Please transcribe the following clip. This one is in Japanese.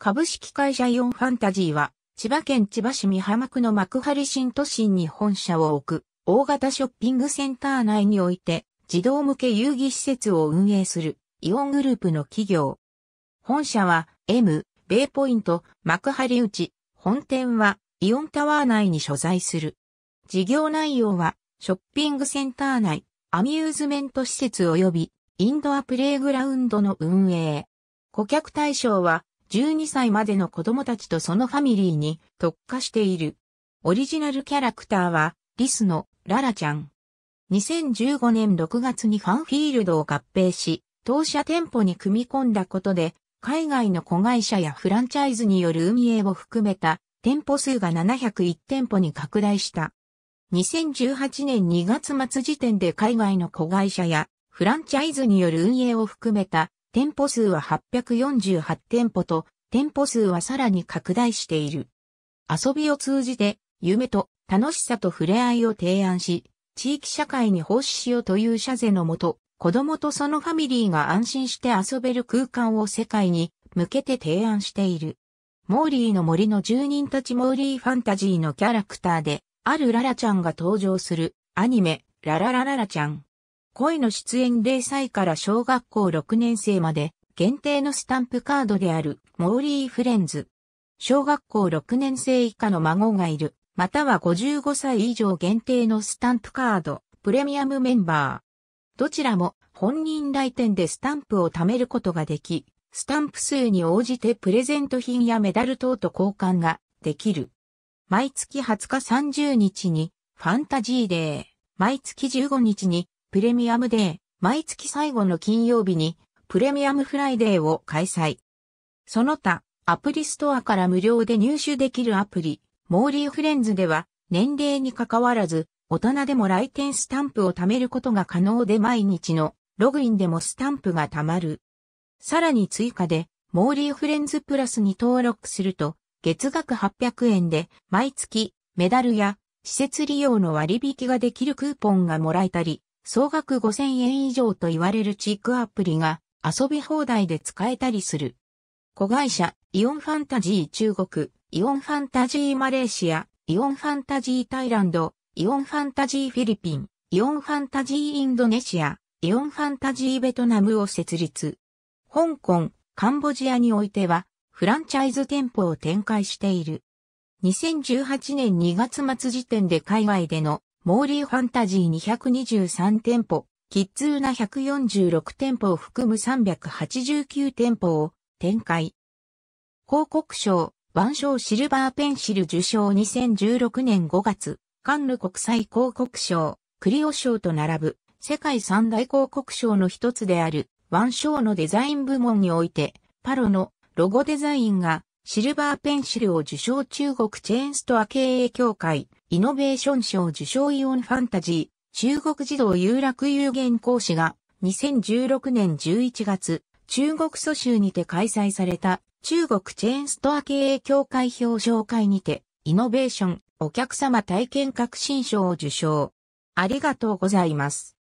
株式会社イオンファンタジーは、千葉県千葉市美浜区の幕張新都心に本社を置く、大型ショッピングセンター内において、児童向け遊戯施設を運営する、イオングループの企業。本社は、M、ベイポイント、幕張内、本店は、イオンタワー内に所在する。事業内容は、ショッピングセンター内、アミューズメント施設及び、インドアプレイグラウンドの運営。顧客対象は、12歳までの子供たちとそのファミリーに特化している。オリジナルキャラクターは、リスのララちゃん。2015年6月にファンフィールドを合併し、当社店舗に組み込んだことで、海外の子会社やフランチャイズによる運営を含めた店舗数が701店舗に拡大した。2018年2月末時点で海外の子会社やフランチャイズによる運営を含めた店舗数は848店舗と、店舗数はさらに拡大している。遊びを通じて、夢と楽しさと触れ合いを提案し、地域社会に奉仕しようという社ゼのもと、子供とそのファミリーが安心して遊べる空間を世界に向けて提案している。モーリーの森の住人たちモーリーファンタジーのキャラクターで、あるララちゃんが登場するアニメ、ラララララちゃん。恋の出演0歳から小学校6年生まで、限定のスタンプカードである、モーリーフレンズ。小学校6年生以下の孫がいる、または55歳以上限定のスタンプカード、プレミアムメンバー。どちらも本人来店でスタンプを貯めることができ、スタンプ数に応じてプレゼント品やメダル等と交換ができる。毎月20日30日にファンタジーデー、毎月15日にプレミアムデー、毎月最後の金曜日に、プレミアムフライデーを開催。その他、アプリストアから無料で入手できるアプリ、モーリーフレンズでは、年齢に関わらず、大人でも来店スタンプを貯めることが可能で毎日のログインでもスタンプが貯まる。さらに追加で、モーリーフレンズプラスに登録すると、月額800円で、毎月、メダルや、施設利用の割引ができるクーポンがもらえたり、総額5000円以上と言われるチークアプリが遊び放題で使えたりする。子会社、イオンファンタジー中国、イオンファンタジーマレーシア、イオンファンタジータイランド、イオンファンタジーフィリピン、イオンファンタジーインドネシア、イオンファンタジーベトナムを設立。香港、カンボジアにおいては、フランチャイズ店舗を展開している。2018年2月末時点で海外でのモーリーファンタジー223店舗、キッズーナ146店舗を含む389店舗を展開。広告賞、腕象シルバーペンシル受賞2016年5月、カンヌ国際広告賞、クリオ賞と並ぶ世界三大広告賞の一つである、ワン賞のデザイン部門において、パロのロゴデザインがシルバーペンシルを受賞中国チェーンストア経営協会、イノベーション賞受賞イオンファンタジー、中国児童有楽有限講師が、2016年11月、中国蘇州にて開催された、中国チェーンストア経営協会表彰会にて、イノベーション、お客様体験革新賞を受賞。ありがとうございます。